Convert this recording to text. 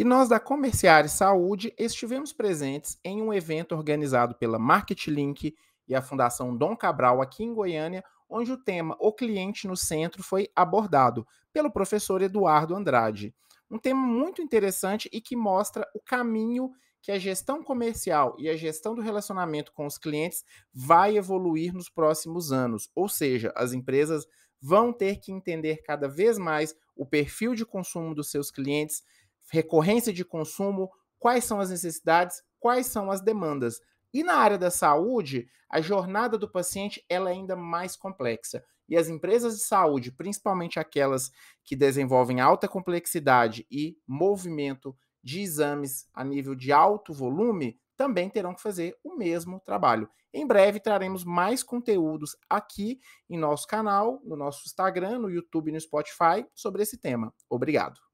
E nós da Comerciária Saúde estivemos presentes em um evento organizado pela MarketLink e a Fundação Dom Cabral aqui em Goiânia, onde o tema O Cliente no Centro foi abordado pelo professor Eduardo Andrade. Um tema muito interessante e que mostra o caminho que a gestão comercial e a gestão do relacionamento com os clientes vai evoluir nos próximos anos. Ou seja, as empresas vão ter que entender cada vez mais o perfil de consumo dos seus clientes, recorrência de consumo, quais são as necessidades, quais são as demandas. E na área da saúde, a jornada do paciente é ainda mais complexa. E as empresas de saúde, principalmente aquelas que desenvolvem alta complexidade e movimento de exames a nível de alto volume, também terão que fazer o mesmo trabalho. Em breve traremos mais conteúdos aqui em nosso canal, no nosso Instagram, no YouTube e no Spotify sobre esse tema. Obrigado.